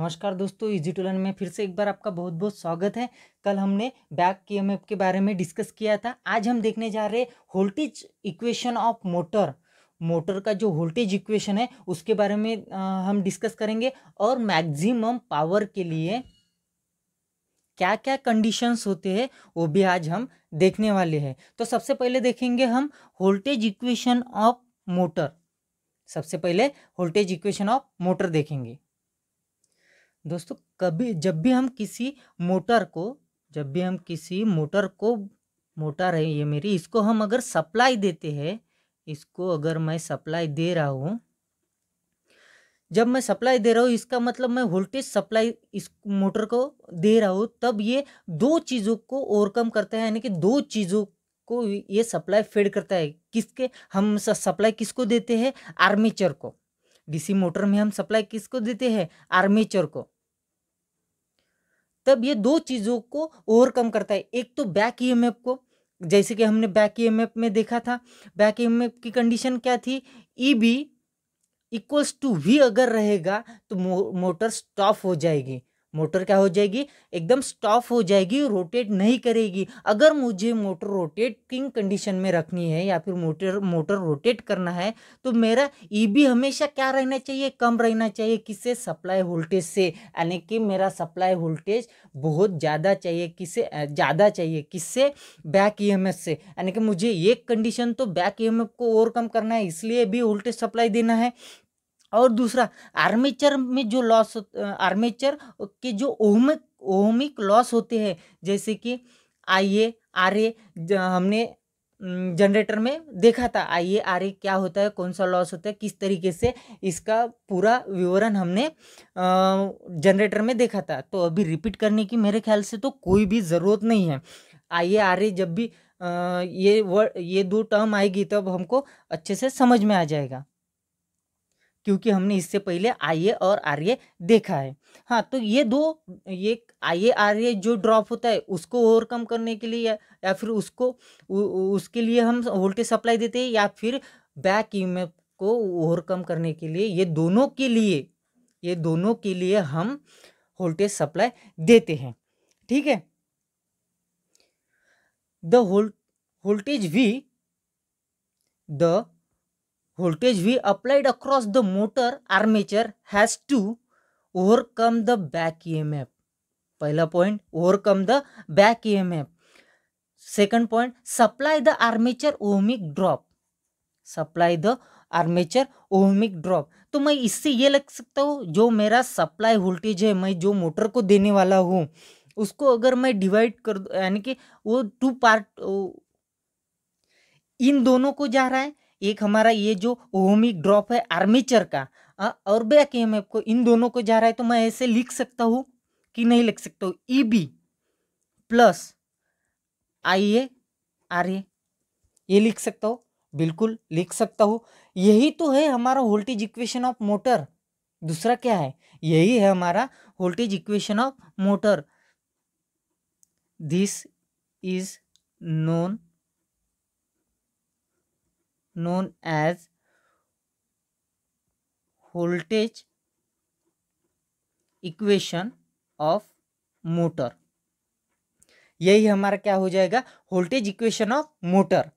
नमस्कार दोस्तों easy to learn में फिर से एक बार आपका बहुत बहुत स्वागत है कल हमने बैक के एम के बारे में डिस्कस किया था आज हम देखने जा रहे voltage equation of motor motor का जो वोल्टेज इक्वेशन है उसके बारे में आ, हम डिस्कस करेंगे और मैक्सिमम पावर के लिए क्या क्या कंडीशंस होते हैं वो भी आज हम देखने वाले हैं तो सबसे पहले देखेंगे हम वोल्टेज इक्वेशन ऑफ मोटर सबसे पहले वोल्टेज इक्वेशन ऑफ मोटर देखेंगे दोस्तों कभी जब भी हम किसी मोटर को जब भी हम किसी मोटर को मोटर है ये मेरी इसको हम अगर सप्लाई देते हैं इसको अगर मैं सप्लाई दे रहा हूँ जब मैं सप्लाई दे रहा हूँ इसका मतलब मैं वोल्टेज सप्लाई इस मोटर को दे रहा हूँ तब ये दो चीज़ों को ओवरकम करता है यानी कि दो चीज़ों को ये सप्लाई फेड करता है किसके हम सप्लाई किसको देते हैं आर्मीचर को डीसी मोटर में हम सप्लाई किसको देते हैं आर्मेचर को तब ये दो चीज़ों को ओवरकम करता है एक तो बैक ईएमएफ को जैसे कि हमने बैक ईएमएफ में देखा था बैक ईएमएफ की कंडीशन क्या थी E B equals to V अगर रहेगा तो मो, मोटर स्टॉप हो जाएगी मोटर क्या हो जाएगी एकदम स्टॉप हो जाएगी रोटेट नहीं करेगी अगर मुझे मोटर रोटेटिंग कंडीशन में रखनी है या फिर मोटर मोटर रोटेट करना है तो मेरा ईबी e हमेशा क्या रहना चाहिए कम रहना चाहिए किससे सप्लाई वोल्टेज से यानी कि मेरा सप्लाई वोल्टेज बहुत ज़्यादा चाहिए किससे ज़्यादा चाहिए किससे बैक ई से यानी कि मुझे एक कंडीशन तो बैक ई को ओवरकम करना है इसलिए भी वोल्टेज सप्लाई देना है और दूसरा आर्मेचर में जो लॉस आर्मेचर के जो ओहमिक ओहमिक लॉस होते हैं जैसे कि आई ए आर ए हमने जनरेटर में देखा था आई ए आर ए क्या होता है कौन सा लॉस होता है किस तरीके से इसका पूरा विवरण हमने जनरेटर में देखा था तो अभी रिपीट करने की मेरे ख्याल से तो कोई भी ज़रूरत नहीं है आई ए आर ए जब भी ये वर्ड ये दो टर्म आएगी तब हमको अच्छे से समझ में आ जाएगा क्योंकि हमने इससे पहले आई ए और आर ए देखा है हाँ तो ये दो ये आई ए आर ए जो ड्रॉप होता है उसको ओवरकम करने के लिए या, या फिर उसको उ, उसके लिए हम वोल्टेज सप्लाई देते हैं या फिर बैक ई को ओवरकम करने के लिए ये दोनों के लिए ये दोनों के लिए हम वोल्टेज सप्लाई देते हैं ठीक है the voltage V the voltage V applied across the motor armature has to overcome the back E M F पहला point overcome the back E M F second point supply the armature ohmic drop supply the armature ohmic drop तो मैं इससे ये लग सकता हूँ जो मेरा सप्लाई वोल्टेज है मैं जो मोटर को देने वाला हूँ उसको अगर मैं डिवाइड कर यानी कि वो टू पार्ट इन दोनों को जा रहा है एक हमारा ये जो ओहमिक ड्रॉप है आर्मीचर का आ, और बैक एम एफ को इन दोनों को जा रहा है तो मैं ऐसे लिख सकता हूँ कि नहीं लिख सकता हूँ E B plus I A R A ये लिख सकता हूँ बिल्कुल लिख सकता हूँ यही तो है हमारा वोल्टेज इक्वेशन ऑफ मोटर दूसरा क्या है यही है हमारा voltage equation of motor this is known known as voltage equation of motor यही हमारा क्या हो जाएगा वोल्टेज इक्वेशन ऑफ मोटर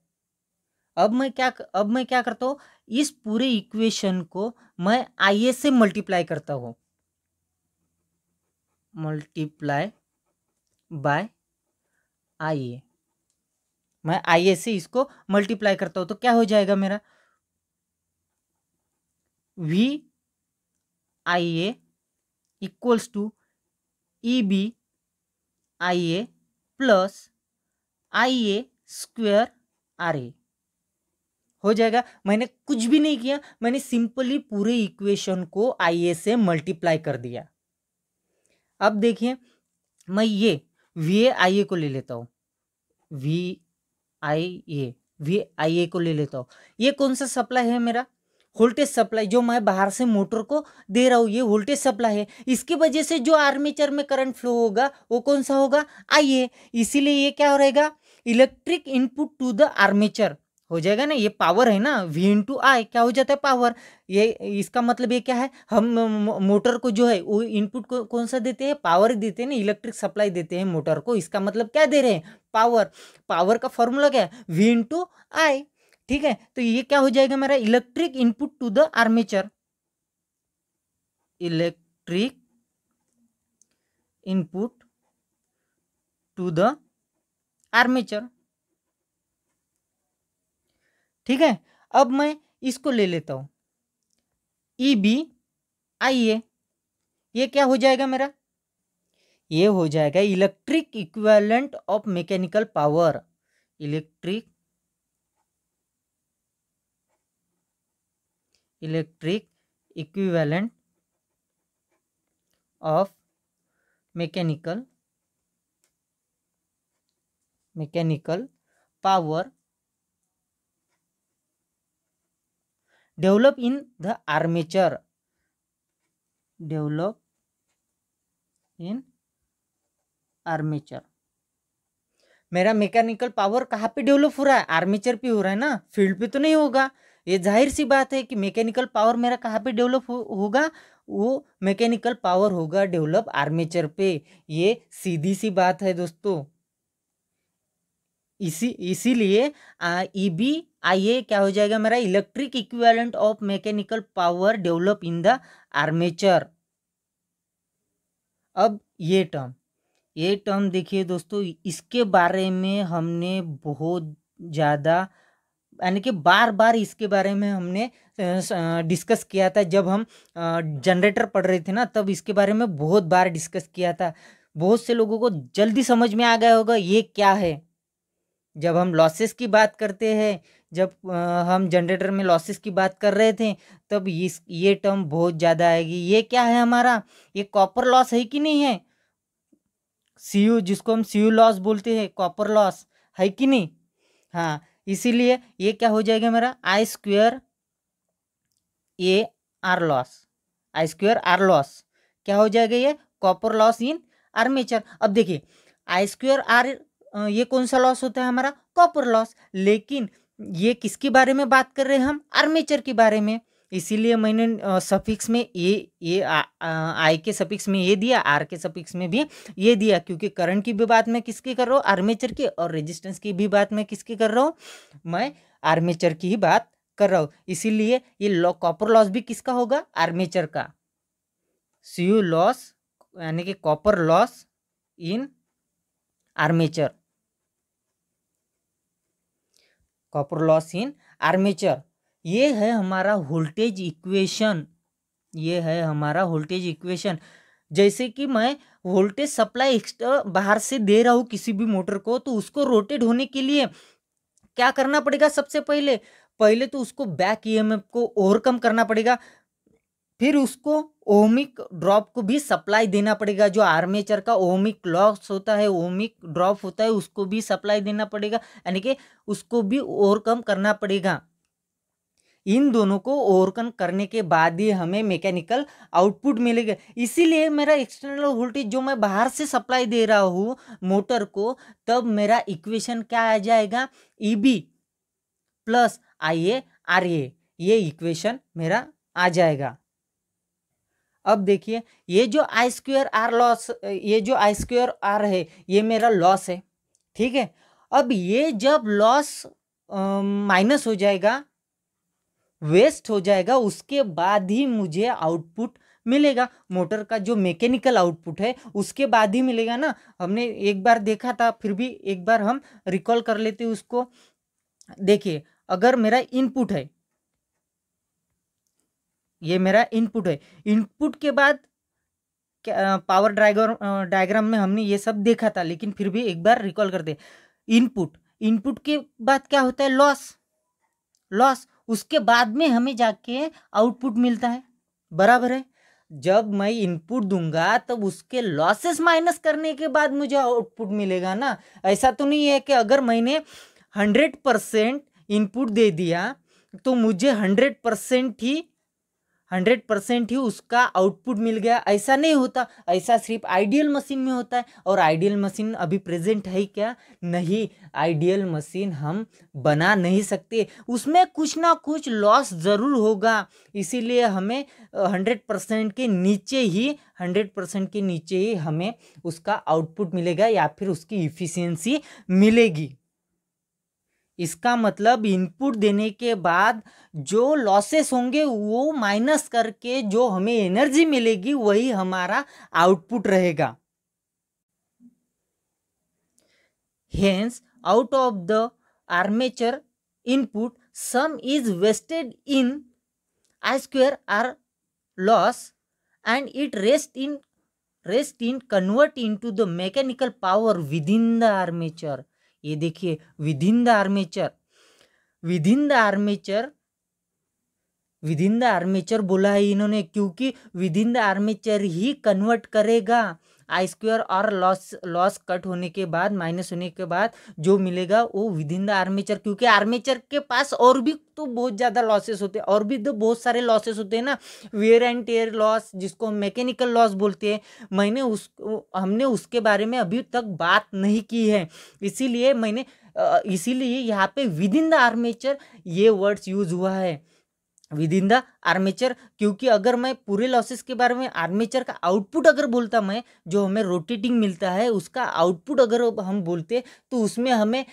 अब मैं क्या अब मैं क्या करता हूँ इस पूरे इक्वेशन को मैं आई एस से मल्टीप्लाई करता हूँ मल्टीप्लाई बाय आई ए मैं आई से इसको मल्टीप्लाई करता हूं तो क्या हो जाएगा मेरा V I A equals to E B I A plus I A square R A हो जाएगा मैंने कुछ भी नहीं किया मैंने सिंपली पूरे इक्वेशन को आई ए से मल्टीप्लाई कर दिया अब देखिए मैं ये वी ए आई ए को ले लेता हूं we I A V I ए को ले लेता हूँ ये कौन सा सप्लाई है मेरा वोल्टेज सप्लाई जो मैं बाहर से मोटर को दे रहा हूँ ये वोल्टेज सप्लाई है इसकी वजह से जो आर्मेचर में करंट फ्लो होगा वो कौन सा होगा आई ए इसीलिए ये क्या रहेगा electric input to the armature हो जाएगा ना ये पावर है ना वी टू आई क्या हो जाता है पावर ये इसका मतलब ये क्या है हम मोटर को जो है वो इनपुट को कौन सा देते हैं पावर देते हैं ना इलेक्ट्रिक सप्लाई देते हैं मोटर को इसका मतलब क्या दे रहे हैं पावर पावर का फॉर्मूला क्या है वी टू आई ठीक है तो ये क्या हो जाएगा मेरा electric input to the armature electric input to the armature ठीक है अब मैं इसको ले लेता हूँ ई e बी आई ए ये क्या हो जाएगा मेरा ये हो जाएगा electric equivalent of mechanical power electric electric equivalent of mechanical mechanical power develop in the armature develop in armature मेरा मैकेनिकल पावर कहाँ पे डेवलप हो रहा है आर्मेचर पे हो रहा है ना फील्ड पे तो नहीं होगा ये जाहिर सी बात है कि मैकेनिकल पावर मेरा कहाँ पे डेवलप हो, होगा वो मैकेनिकल पावर होगा डेवलप आर्मेचर पे ये सीधी सी बात है दोस्तों इसी इसीलिए ई बी e आइए क्या हो जाएगा मेरा electric equivalent of mechanical power develop in the armature अब ये टर्म ये टर्म देखिए दोस्तों इसके बारे में हमने बहुत ज़्यादा यानी कि बार बार इसके बारे में हमने डिस्कस किया था जब हम जनरेटर पढ़ रहे थे ना तब इसके बारे में बहुत बार डिस्कस किया था बहुत से लोगों को जल्दी समझ में आ गया होगा ये क्या है जब हम लॉसेस की बात करते हैं जब हम जनरेटर में लॉसेस की बात कर रहे थे तब इस ये टर्म बहुत ज़्यादा आएगी ये क्या है हमारा ये कॉपर लॉस है कि नहीं है सी जिसको हम सी लॉस बोलते हैं कॉपर लॉस है कि नहीं हाँ इसीलिए ये क्या हो जाएगा मेरा I square A R loss I square R loss क्या हो जाएगा ये कॉपर लॉस इन आर्मेचर अब देखिए आई स्क्वेयर आर ये कौन सा लॉस होता है हमारा कॉपर लॉस लेकिन ये किसके बारे में बात कर रहे हैं हम आर्मेचर के बारे में इसीलिए मैंने सफिक्स में ए ए आई के सफिक्स में ये दिया आर के सफिक्स में भी ये दिया क्योंकि करंट की भी बात मैं किसकी कर रहा हूँ आर्मेचर की और रेजिस्टेंस की भी बात मैं किसकी कर रहा हूँ मैं आर्मेचर की ही बात कर रहा हूँ इसीलिए ये लॉ कॉपर लॉस भी किसका होगा आर्मेचर का सी लॉस यानी कि copper loss in armature copper loss in armature ये है हमारा वोल्टेज इक्वेशन ये है हमारा वोल्टेज इक्वेशन जैसे कि मैं वोल्टेज सप्लाई एक्स्ट्रा बाहर से दे रहा हूँ किसी भी मोटर को तो उसको रोटेट होने के लिए क्या करना पड़ेगा सबसे पहले पहले तो उसको बैक ईएमएफ को ओवरकम करना पड़ेगा फिर उसको ओमिक ड्रॉप को भी सप्लाई देना पड़ेगा जो आर्मेचर का ओमिक लॉस होता है ओमिक ड्रॉप होता है उसको भी सप्लाई देना पड़ेगा यानी कि उसको भी ओवरकम करना पड़ेगा इन दोनों को ओवरकम करने के बाद ही हमें मैकेनिकल आउटपुट मिलेगा इसीलिए मेरा एक्सटर्नल वोल्टेज जो मैं बाहर से सप्लाई दे रहा हूँ मोटर को तब मेरा इक्वेशन क्या आ जाएगा E B plus I A R A ये इक्वेशन मेरा आ जाएगा अब देखिए ये जो आई स्क्वेयर आर लॉस ये जो आई स्क्वेयर आर है ये मेरा लॉस है ठीक है अब ये जब लॉस माइनस हो जाएगा वेस्ट हो जाएगा उसके बाद ही मुझे आउटपुट मिलेगा मोटर का जो मैकेनिकल आउटपुट है उसके बाद ही मिलेगा ना हमने एक बार देखा था फिर भी एक बार हम रिकॉल कर लेते उसको देखिए अगर मेरा इनपुट है ये मेरा इनपुट है इनपुट के बाद पावर ड्राइगर डायग्राम में हमने ये सब देखा था लेकिन फिर भी एक बार रिकॉल कर दे इनपुट इनपुट के बाद क्या होता है लॉस लॉस उसके बाद में हमें जाके आउटपुट मिलता है बराबर है जब मैं इनपुट दूंगा तब तो उसके लॉसेस माइनस करने के बाद मुझे आउटपुट मिलेगा ना ऐसा तो नहीं है कि अगर मैंने हंड्रेड परसेंट इनपुट दे दिया तो मुझे हंड्रेड परसेंट ही हंड्रेड परसेंट ही उसका आउटपुट मिल गया ऐसा नहीं होता ऐसा सिर्फ आइडियल मशीन में होता है और आइडियल मशीन अभी प्रेजेंट है क्या नहीं आइडियल मशीन हम बना नहीं सकते उसमें कुछ ना कुछ लॉस ज़रूर होगा इसीलिए हमें हंड्रेड परसेंट के नीचे ही हंड्रेड परसेंट के नीचे ही हमें उसका आउटपुट मिलेगा या फिर उसकी इफ़िशेंसी मिलेगी इसका मतलब इनपुट देने के बाद जो लॉसेस होंगे वो माइनस करके जो हमें एनर्जी मिलेगी वही हमारा आउटपुट रहेगा hence out of the armature input some is wasted in I square R loss and it rest in rest in convert into the mechanical power within the armature ये देखिए within the armature within the armature within the armature बोला है इन्होंने क्योंकि within the armature ही convert करेगा I square और loss loss cut होने के बाद माइनस होने के बाद जो मिलेगा वो विद इन द आर्मेचर क्योंकि आर्मेचर के पास और भी तो बहुत ज़्यादा लॉसेस होते हैं और भी तो बहुत सारे लॉसेस होते हैं ना वेयर एंड टेयर लॉस जिसको हम मैकेनिकल लॉस बोलते हैं मैंने उस हमने उसके बारे में अभी तक बात नहीं की है इसीलिए मैंने इसीलिए यहाँ पे विद इन द आर्मेचर ये वर्ड्स यूज हुआ है विद इन द आर्मेचर क्योंकि अगर मैं पूरे लॉसेस के बारे में आर्मेचर का आउटपुट अगर बोलता मैं जो हमें रोटेटिंग मिलता है उसका आउटपुट अगर हम बोलते तो उसमें हमें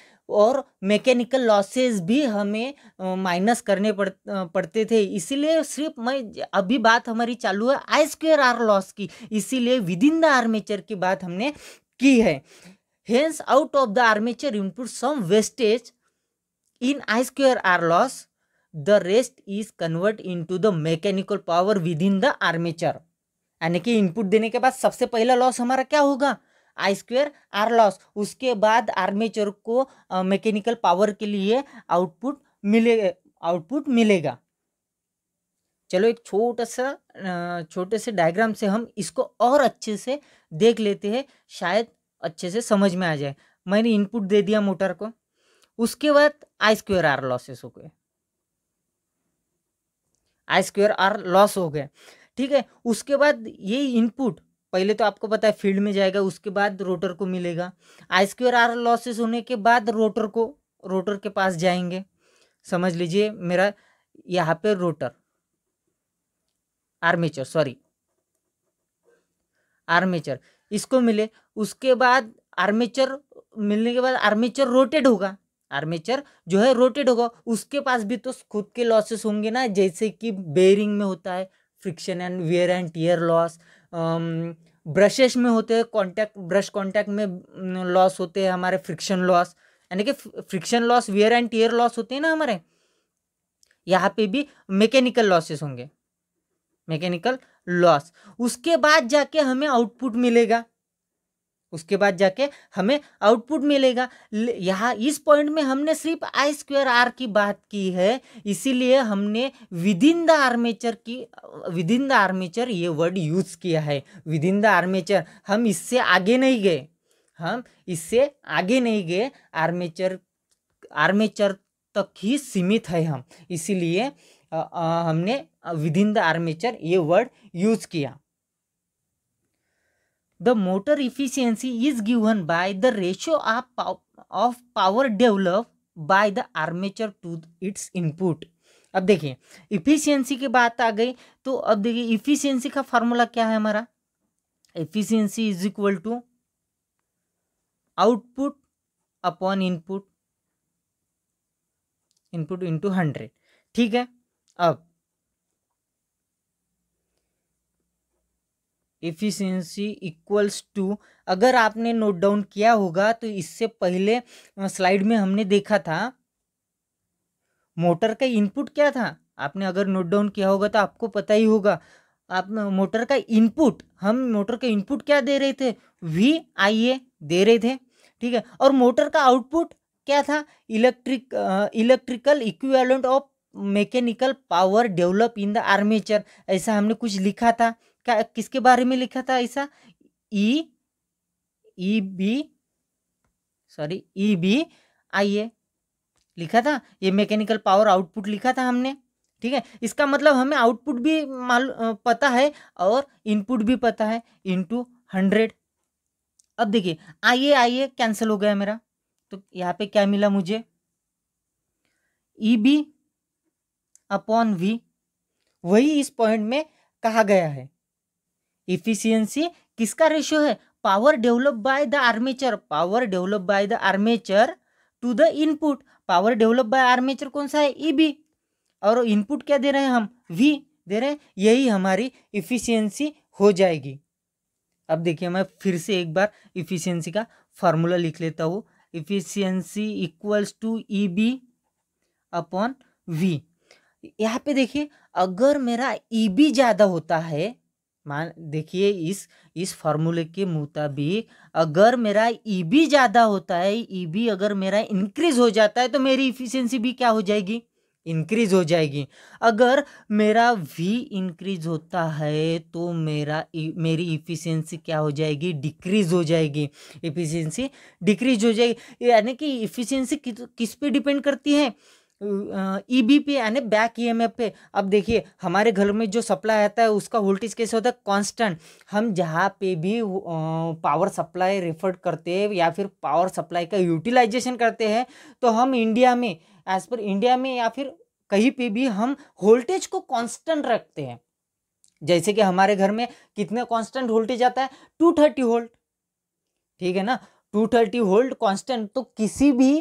और मैकेनिकल लॉसेस भी हमें माइनस करने पड़ पड़ते थे इसीलिए सिर्फ मैं अभी बात हमारी चालू है आई स्क्वेयर आर लॉस की इसीलिए विद इन द आर्मेचर की बात हमने की है hence out of the armature input some wastage in I square R loss the rest is convert into the mechanical power within the armature यानी कि input देने के बाद सबसे पहला लॉस हमारा क्या होगा आई स्क्वेयर आर लॉस उसके बाद आर्मेचर को मैकेनिकल uh, पावर के लिए आउटपुट मिले आउटपुट मिलेगा चलो एक छोटा सा छोटे से डायग्राम से हम इसको और अच्छे से देख लेते हैं शायद अच्छे से समझ में आ जाए मैंने इनपुट दे दिया मोटर को उसके बाद आई स्क्वेयर आर लॉसेस हो गए आई स्क्वेयर आर लॉस हो गया ठीक है उसके बाद ये इनपुट पहले तो आपको पता है फील्ड में जाएगा उसके बाद रोटर को मिलेगा आई स्क्वेयर आर लॉसेस होने के बाद रोटर को रोटर के पास जाएंगे समझ लीजिए मेरा यहाँ पे रोटर आर्मेचर सॉरी आर्मेचर इसको मिले उसके बाद आर्मेचर मिलने के बाद आर्मेचर रोटेट होगा आर्मेचर जो है रोटेट होगा उसके पास भी तो खुद के लॉसेस होंगे ना जैसे कि बेयरिंग में होता है friction and wear and tear loss brushes में होते हैं कॉन्टैक्ट ब्रश कॉन्टैक्ट में लॉस होते हैं हमारे फ्रिक्शन लॉस यानी कि friction loss wear and tear loss होते हैं ना हमारे यहाँ पे भी मैकेनिकल लॉसेस होंगे मैकेनिकल लॉस उसके बाद जाके हमें आउटपुट मिलेगा उसके बाद जाके हमें आउटपुट मिलेगा यहाँ इस पॉइंट में हमने सिर्फ आई स्क्वेयर आर की बात की है इसीलिए हमने विद इन द आर्मेचर की विद इन द आर्मेचर ये वर्ड यूज़ किया है विद इन द आर्मेचर हम इससे आगे नहीं गए हम इससे आगे नहीं गए आर्मेचर आर्मेचर तक ही सीमित है हम इसीलिए हमने विद इन द आर्मेचर ये वर्ड यूज़ किया the motor efficiency is given by the ratio of of power develop by the armature to its input अब देखिए इफिशियंसी की बात आ गई तो अब देखिए इफिशियंसी का फॉर्मूला क्या है हमारा efficiency is equal to output upon input input into hundred ठीक है अब एफिशिएंसी इक्वल्स टू अगर आपने नोट डाउन किया होगा तो इससे पहले स्लाइड में हमने देखा था मोटर का इनपुट क्या था आपने अगर नोट डाउन किया होगा तो आपको पता ही होगा आप मोटर का इनपुट हम मोटर का इनपुट क्या दे रहे थे वी आई ए दे रहे थे ठीक है और मोटर का आउटपुट क्या था electric electrical equivalent of mechanical power develop in the armature ऐसा हमने कुछ लिखा था क्या किसके बारे में लिखा था ऐसा E E B sorry E B I A लिखा था ये मैकेनिकल पावर आउटपुट लिखा था हमने ठीक है इसका मतलब हमें आउटपुट भी मालूम पता है और इनपुट भी पता है इनटू हंड्रेड अब देखिए आइए आइए कैंसिल हो गया मेरा तो यहाँ पे क्या मिला मुझे ई बी अपॉन वी वही इस पॉइंट में कहा गया है इफिशियंसी किसका रेशियो है power develop by the armature power develop by the armature to the input power develop by armature कौन सा है ई e बी और इनपुट क्या दे रहे हैं हम वी दे रहे हैं यही हमारी इफिशियंसी हो जाएगी अब देखिए मैं फिर से एक बार इफिशियंसी का फॉर्मूला लिख लेता हूँ efficiency equals to E B upon V यहाँ पे देखिए अगर मेरा ई e बी ज़्यादा होता है मान देखिए इस इस फार्मूले के मुताबिक अगर मेरा ईबी e ज़्यादा होता है ईबी e अगर मेरा इंक्रीज हो जाता है तो मेरी इफिशियंसी भी क्या हो जाएगी इंक्रीज हो जाएगी अगर मेरा वी इंक्रीज होता है तो मेरा e, मेरी इफ़िशियंसी क्या हो जाएगी डिक्रीज हो जाएगी इफ़िशियंसी डिक्रीज हो जाएगी यानी कि इफ़िशियंसी किस पे डिपेंड करती है ई पे e यानी बैक ई e पे अब देखिए हमारे घर में जो सप्लाई आता है उसका वोल्टेज कैसे होता है कांस्टेंट हम जहाँ पे भी पावर सप्लाई रेफर करते हैं या फिर पावर सप्लाई का यूटिलाइजेशन करते हैं तो हम इंडिया में एज पर इंडिया में या फिर कहीं पे भी हम वोल्टेज को कांस्टेंट रखते हैं जैसे कि हमारे घर में कितने कांस्टेंट वोल्टेज आता है टू थर्टी वोल्ट ठीक है ना टू थर्टी वोल्ट कांस्टेंट तो किसी भी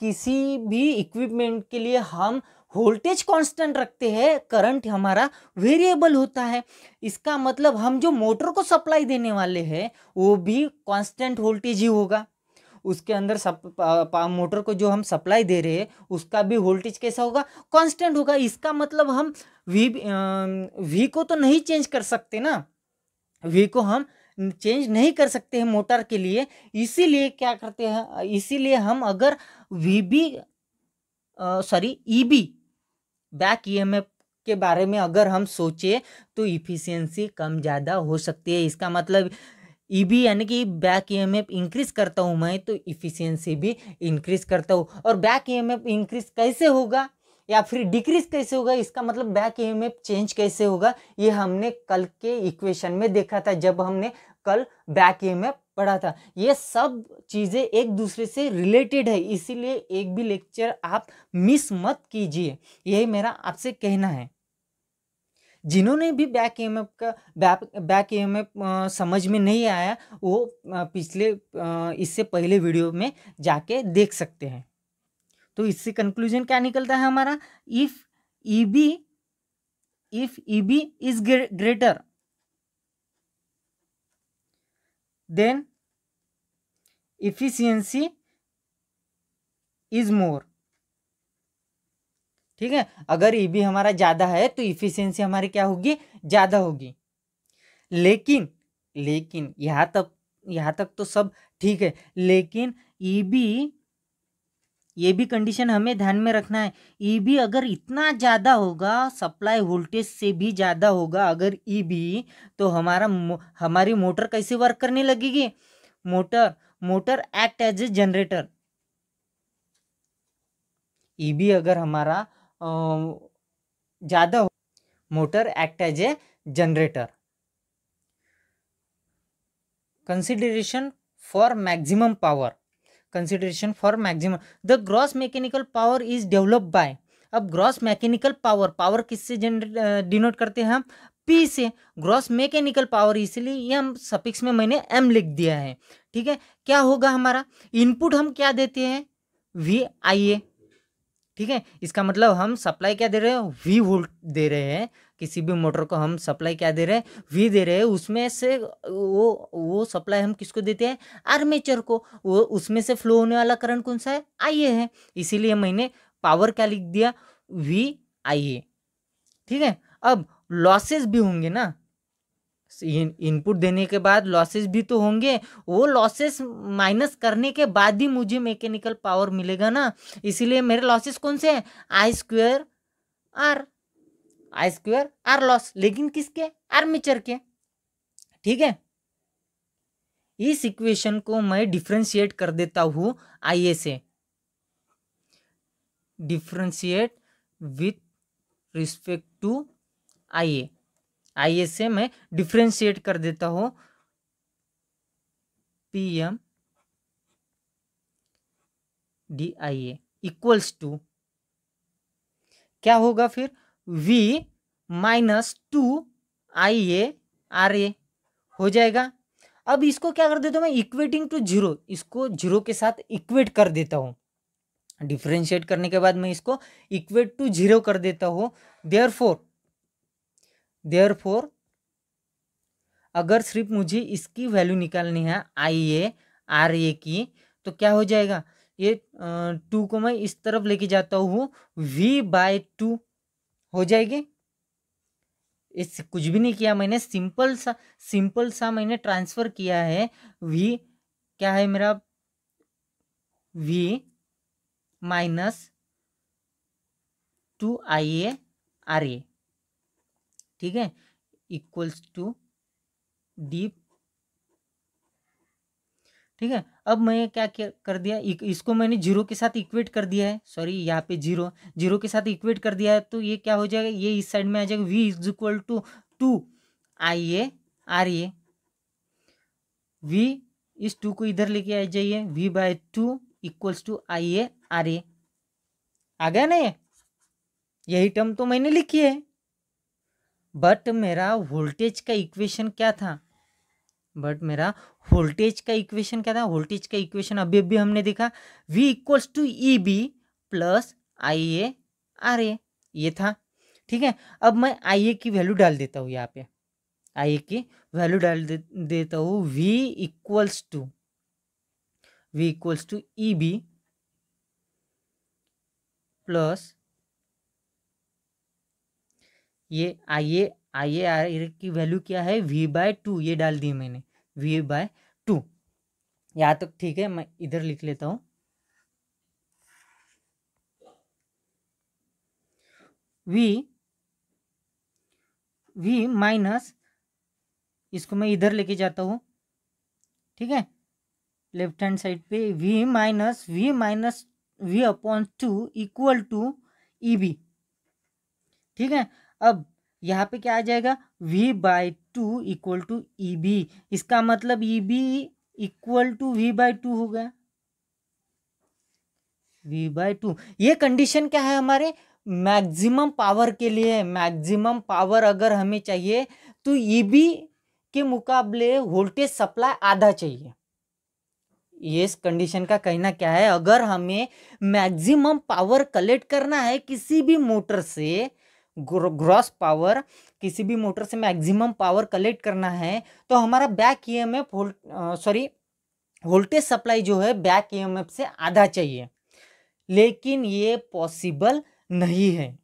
किसी भी इक्विपमेंट के लिए हम वोल्टेज कांस्टेंट रखते हैं करंट हमारा वेरिएबल होता है इसका मतलब हम जो मोटर को सप्लाई देने वाले हैं वो भी कांस्टेंट वोल्टेज ही होगा उसके अंदर सप मोटर को जो हम सप्लाई दे रहे हैं उसका भी वोल्टेज कैसा होगा कांस्टेंट होगा इसका मतलब हम वी वी को तो नहीं चेंज कर सकते ना वी को हम चेंज नहीं कर सकते हैं मोटर के लिए इसीलिए क्या करते हैं इसीलिए हम अगर V B sorry E B back E M F के बारे में अगर हम सोचें तो इफ़िशियंसी कम ज़्यादा हो सकती है इसका मतलब ई e बी यानी कि back E M F increase करता हूँ मैं तो इफ़िशियंसी भी इंक्रीज़ करता हूँ और back E M F increase कैसे होगा या फिर डिक्रीज कैसे होगा इसका मतलब बैक ई एम चेंज कैसे होगा ये हमने कल के इक्वेशन में देखा था जब हमने कल बैक ए में पढ़ा था ये सब चीज़ें एक दूसरे से रिलेटेड है इसीलिए एक भी लेक्चर आप मिस मत कीजिए यही मेरा आपसे कहना है जिन्होंने भी बैक एम एफ का बैक बैक एम एफ समझ में नहीं आया वो पिछले इससे पहले वीडियो में जाके देख सकते हैं तो इससे कंक्लूजन क्या निकलता है हमारा if E B if E B is greater then efficiency is more ठीक है अगर ई बी हमारा ज़्यादा है तो इफिशियंसी हमारी क्या होगी ज़्यादा होगी लेकिन लेकिन यहां तक यहां तक तो सब ठीक है लेकिन ई बी ये भी कंडीशन हमें ध्यान में रखना है ई e बी अगर इतना ज़्यादा होगा सप्लाई वोल्टेज से भी ज़्यादा होगा अगर ई e बी तो हमारा हमारी मोटर कैसे वर्क करने लगेगी motor motor act as a generator E B अगर हमारा ज़्यादा हो motor act as a generator consideration for maximum power consideration for maximum the gross mechanical power is develop by अब ग्रॉस मैकेनिकल पावर पावर किससे generate denote करते हैं हम P से ग्रॉस मैकेनिकल पावर इसलिए ये हम सपिक्स में मैंने एम लिख दिया है ठीक है क्या होगा हमारा इनपुट हम क्या देते हैं वी आई ए ठीक है इसका मतलब हम सप्लाई क्या दे रहे हैं वी वोल्ट दे रहे हैं किसी भी मोटर को हम सप्लाई क्या दे रहे हैं वी दे रहे हैं उसमें से वो वो सप्लाई हम किसको देते हैं आर्मेचर को वो उसमें से फ्लो होने वाला करंट कौन सा है आई है इसीलिए मैंने पावर क्या लिख दिया वी आई ए ठीक है अब लॉसेस भी होंगे ना इनपुट देने के बाद लॉसेस भी तो होंगे वो लॉसेस माइनस करने के बाद ही मुझे मैकेनिकल पावर मिलेगा ना इसीलिए मेरे लॉसेस कौन से हैं I square R I square R loss लेकिन किसके आर्मेचर के ठीक है इस इक्वेशन को मैं डिफ्रेंशिएट कर देता हूं आई ए से differentiate with respect to I A I A से मैं डिफ्रेंशिएट कर देता हूं P M D I A equals to क्या होगा फिर V minus two I A R A हो जाएगा अब इसको क्या कर देता हूँ मैं इक्वेटिंग टू जीरो इसको जीरो के साथ इक्वेट कर देता हूँ डिफ्रेंशिएट करने के बाद मैं इसको इक्वेट टू जीरो कर देता हूँ देयर फोर देयर फोर अगर सिर्फ मुझे इसकी वैल्यू निकालनी है आई ए आर ए की तो क्या हो जाएगा ये टू को मैं इस तरफ लेके जाता हूँ वी बाय टू हो जाएगी इस कुछ भी नहीं किया मैंने सिंपल सा सिंपल सा मैंने ट्रांसफ़र किया है वी क्या है मेरा V minus two I A R A ठीक है इक्वल्स टू डी ठीक है अब मैं क्या कर दिया इसको मैंने जीरो के साथ इक्वेट कर दिया है सॉरी यहाँ पे जीरो जीरो के साथ इक्वेट कर दिया है तो ये क्या हो जाएगा ये इस साइड में आ जाएगा V is equal to two I A R A V इस टू को इधर लेके आ जाइए V by two equals to I A R A आ गया ना ये यही टर्म तो मैंने लिखी है बट मेरा वोल्टेज का इक्वेशन क्या था बट मेरा वोल्टेज का इक्वेशन क्या था वोल्टेज का इक्वेशन अभी अभी हमने देखा V equals to E B plus I A R A ये था ठीक है अब मैं आई ए की वैल्यू डाल देता हूँ यहाँ पे आई ए की वैल्यू डाल दे, देता हूँ V equals to V equals to E B plus ये I A I A are की वैल्यू क्या है वी बाय टू ये डाल दिए मैंने वी बाय टू यहाँ तक तो ठीक है मैं इधर लिख लेता हूँ वी वी माइनस इसको मैं इधर लेके जाता हूँ ठीक है लेफ्ट हैंड साइड पे V minus V minus V upon two equal to E B ठीक है अब यहाँ पे क्या आ जाएगा v by two equal to E B इसका मतलब E B equal to V by two हो गया वी बाई टू ये कंडीशन क्या है हमारे मैक्सिमम पावर के लिए मैक्सिमम पावर अगर हमें चाहिए तो ई e बी के मुकाबले वोल्टेज सप्लाई आधा चाहिए ये इस कंडीशन का कहना क्या है अगर हमें मैक्सिमम पावर कलेक्ट करना है किसी भी मोटर से ग्रॉस पावर किसी भी मोटर से मैक्सिमम पावर कलेक्ट करना है तो हमारा back E M F sorry voltage supply जो है बैक ई एम एफ से आधा चाहिए लेकिन ये पॉसिबल नहीं है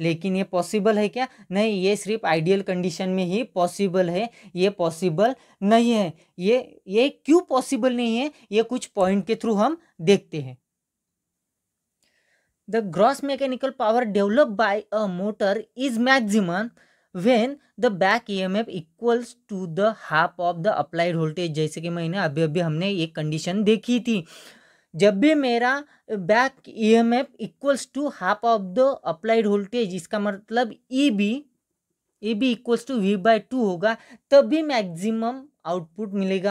लेकिन ये पॉसिबल है क्या नहीं ये सिर्फ आइडियल कंडीशन में ही पॉसिबल है ये पॉसिबल नहीं है ये ये क्यों पॉसिबल नहीं है ये कुछ पॉइंट के थ्रू हम देखते हैं the gross mechanical power develop by a motor is maximum when the back E M F equals to the half of the applied voltage जैसे कि मैंने अभी अभी हमने एक कंडीशन देखी थी जब भी मेरा back E M F equals to half of the applied voltage इसका मतलब E B E B equals to V by two होगा तभी मैक्सिमम आउटपुट मिलेगा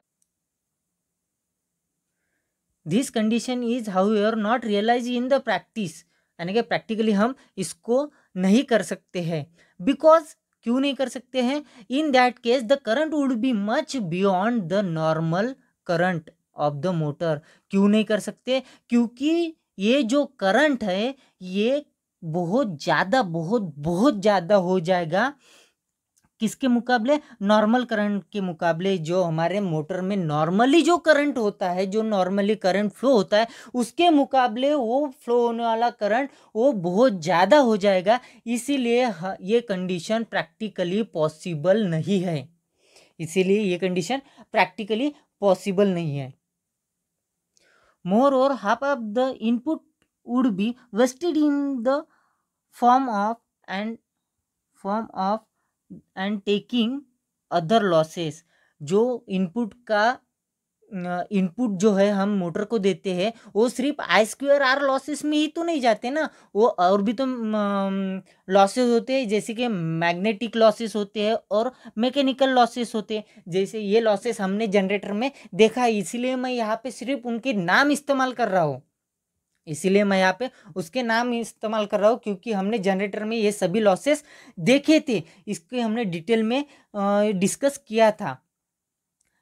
this condition is how you are not realize in the practice यानी कि practically हम इसको नहीं कर सकते हैं बिकॉज क्यों नहीं कर सकते हैं in that case the current would be much beyond the normal current of the motor क्यों नहीं कर सकते क्योंकि ये जो करंट है ये बहुत ज़्यादा बहुत बहुत ज़्यादा हो जाएगा किसके मुकाबले नॉर्मल करंट के मुकाबले जो हमारे मोटर में नॉर्मली जो करंट होता है जो नॉर्मली करंट फ्लो होता है उसके मुकाबले वो फ्लो होने वाला करंट वो बहुत ज़्यादा हो जाएगा इसीलिए ये कंडीशन प्रैक्टिकली पॉसिबल नहीं है इसीलिए ये कंडीशन प्रैक्टिकली पॉसिबल नहीं है मोर और half of the input would be wasted in the form of and form of and taking other losses जो इनपुट का इनपुट जो है हम मोटर को देते हैं वो सिर्फ आई स्क्वायर आर लॉसेस में ही तो नहीं जाते ना वो और भी तो लॉसेस होते हैं जैसे कि मैग्नेटिक लॉसेस होते हैं और मैकेनिकल लॉसेस होते हैं जैसे ये लॉसेस हमने जनरेटर में देखा है इसीलिए मैं यहाँ पे सिर्फ उनके नाम इस्तेमाल कर रहा हूँ इसीलिए मैं यहाँ पे उसके नाम इस्तेमाल कर रहा हूँ क्योंकि हमने जनरेटर में ये सभी लॉसेस देखे थे इसके हमने डिटेल में डिस्कस किया था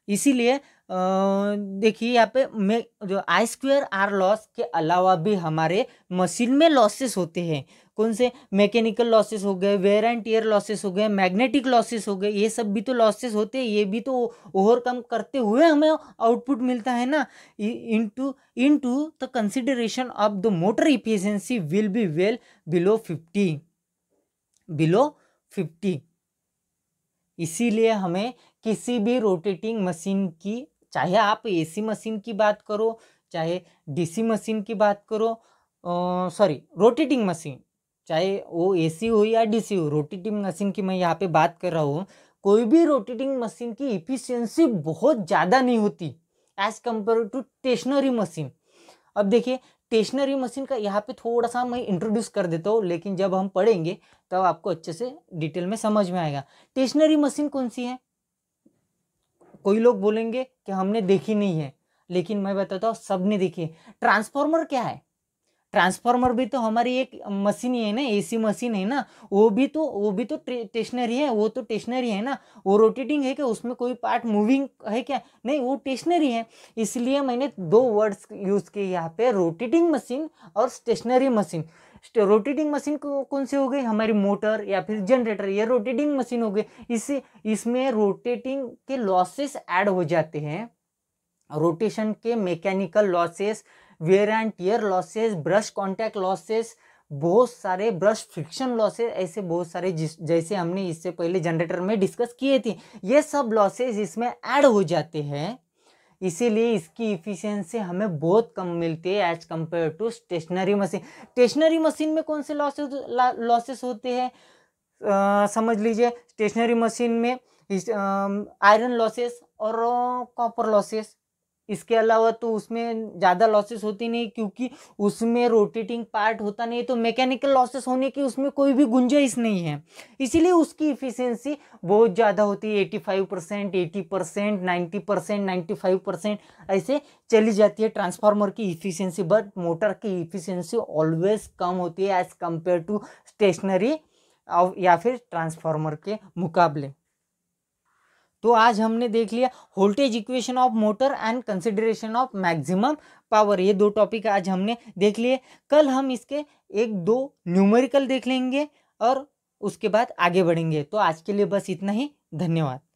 इसीलिए देखिए यहाँ पे मैं जो आई स्क्वेयर आर लॉस के अलावा भी हमारे मशीन में लॉसेस होते हैं कौन से मैकेनिकल लॉसेस हो गए वेयर एंड टीयर लॉसेस हो गए मैग्नेटिक लॉसेस हो गए ये सब भी तो लॉसेस होते हैं ये भी तो ओवरकम करते हुए हमें आउटपुट मिलता है ना into into the consideration of the motor efficiency will be well below fifty below fifty इसीलिए हमें किसी भी रोटेटिंग मशीन की चाहे आप एसी मशीन की बात करो चाहे डीसी मशीन की बात करो सॉरी रोटेटिंग मशीन चाहे वो ए हो या डी हो रोटेटिंग मशीन की मैं यहाँ पे बात कर रहा हूँ कोई भी रोटेटिंग मशीन की इफिशियंसी बहुत ज़्यादा नहीं होती as compare to stationary machine अब देखिए स्टेशनरी मशीन का यहाँ पे थोड़ा सा मैं इंट्रोड्यूस कर देता हूँ लेकिन जब हम पढ़ेंगे तब तो आपको अच्छे से डिटेल में समझ में आएगा स्टेशनरी मशीन कौन सी है कोई लोग बोलेंगे कि हमने देखी नहीं है लेकिन मैं बताता हूँ सबने देखी है ट्रांसफॉर्मर क्या है ट्रांसफार्मर भी तो हमारी एक मशीन ही है ना एसी मशीन है ना वो भी तो वो भी तो टेशनरी है वो तो टेशनरी है ना वो रोटेटिंग है क्या उसमें कोई पार्ट मूविंग है क्या नहीं वो टेशनरी है इसलिए मैंने दो वर्ड्स यूज़ किए यहाँ पे रोटेटिंग मशीन और स्टेशनरी मशीन रोटेटिंग मशीन कौन से हो गई हमारी मोटर या फिर जनरेटर या रोटेटिंग मशीन हो गई इससे इसमें रोटेटिंग के लॉसेस ऐड हो जाते हैं रोटेशन के mechanical losses wear and tear losses brush contact losses बहुत सारे ब्रश फ्रिक्शन लॉसेज ऐसे बहुत सारे जिस जैसे हमने इससे पहले जनरेटर में डिस्कस किए थे ये सब लॉसेज इसमें ऐड हो जाते हैं इसीलिए इसकी इफ़िशियंसी हमें बहुत कम मिलती है as compare to stationary machine stationary machine में कौन से लॉसेज लॉसेस होते हैं समझ लीजिए स्टेशनरी मशीन में आयरन लॉसेस और कॉपर लॉसेस इसके अलावा तो उसमें ज़्यादा लॉसेस होती नहीं क्योंकि उसमें रोटेटिंग पार्ट होता नहीं तो मैकेनिकल लॉसेस होने की उसमें कोई भी गुंजाइश नहीं है इसीलिए उसकी इफ़िशेंसी बहुत ज़्यादा होती है eighty five percent eighty percent ninety percent ninety five percent ऐसे चली जाती है ट्रांसफार्मर की इफ़िशेंसी बट मोटर की इफ़िशेंसी ऑलवेज कम होती है एज़ कम्पेयर टू स्टेशनरी या फिर ट्रांसफार्मर के मुकाबले तो आज हमने देख लिया voltage equation of motor and consideration of maximum power ये दो टॉपिक आज हमने देख लिए कल हम इसके एक दो न्यूमेरिकल देख लेंगे और उसके बाद आगे बढ़ेंगे तो आज के लिए बस इतना ही धन्यवाद